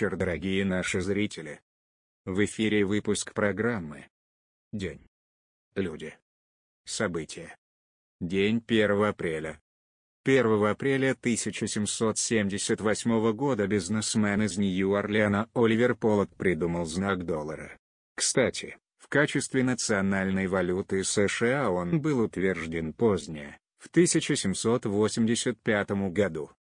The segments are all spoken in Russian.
вечер, дорогие наши зрители. В эфире выпуск программы День. Люди. События. День 1 апреля. 1 апреля 1778 года бизнесмен из Нью-Орлеана Оливер Поллок придумал знак доллара. Кстати, в качестве национальной валюты США он был утвержден позднее, в 1785 году.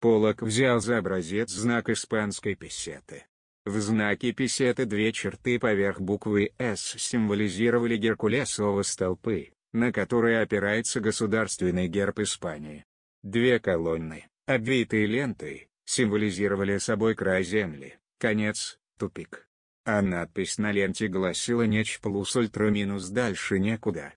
Полок взял за образец знак испанской песеты. В знаке песеты две черты поверх буквы «С» символизировали геркулесово столпы, на которые опирается государственный герб Испании. Две колонны, обвитые лентой, символизировали собой край земли, конец, тупик. А надпись на ленте гласила «Неч плюс ультра минус дальше некуда».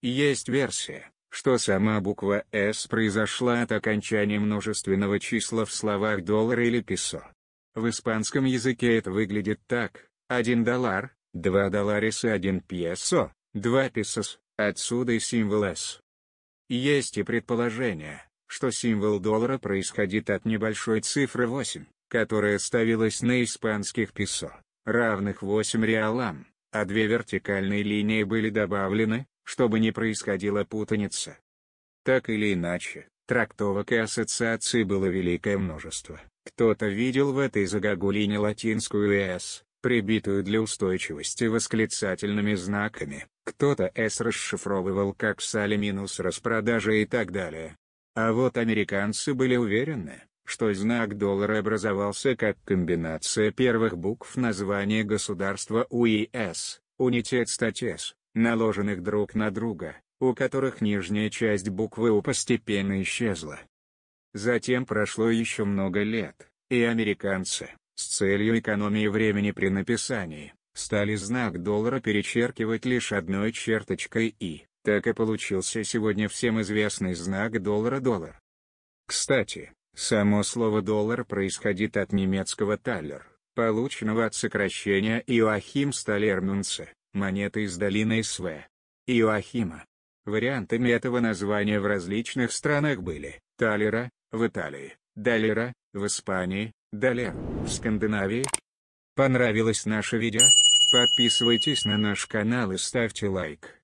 Есть версия, что сама буква «С» произошла от окончания множественного числа в словах «доллар» или «песо». В испанском языке это выглядит так, 1 доллар, 2 и 1 песо, 2 песос, отсюда и символ «С». Есть и предположение, что символ доллара происходит от небольшой цифры 8, которая ставилась на испанских песо, равных 8 реалам, а две вертикальные линии были добавлены, чтобы не происходила путаница. Так или иначе, трактовок и ассоциаций было великое множество. Кто-то видел в этой загогулине латинскую «эс», прибитую для устойчивости восклицательными знаками, кто-то «эс» расшифровывал как «сали минус распродажа» и так далее. А вот американцы были уверены, что знак доллара образовался как комбинация первых букв названия государства УИС, Унитет Статес наложенных друг на друга, у которых нижняя часть буквы У постепенно исчезла. Затем прошло еще много лет, и американцы, с целью экономии времени при написании, стали знак доллара перечеркивать лишь одной черточкой «и», так и получился сегодня всем известный знак доллара «доллар». Кстати, само слово «доллар» происходит от немецкого «таллер», полученного от сокращения Иоахим Сталермюнце, монеты из долины СВ. Иоахима. Вариантами этого названия в различных странах были талера в Италии, далера в Испании, далер в Скандинавии. Понравилось наше видео? Подписывайтесь на наш канал и ставьте лайк.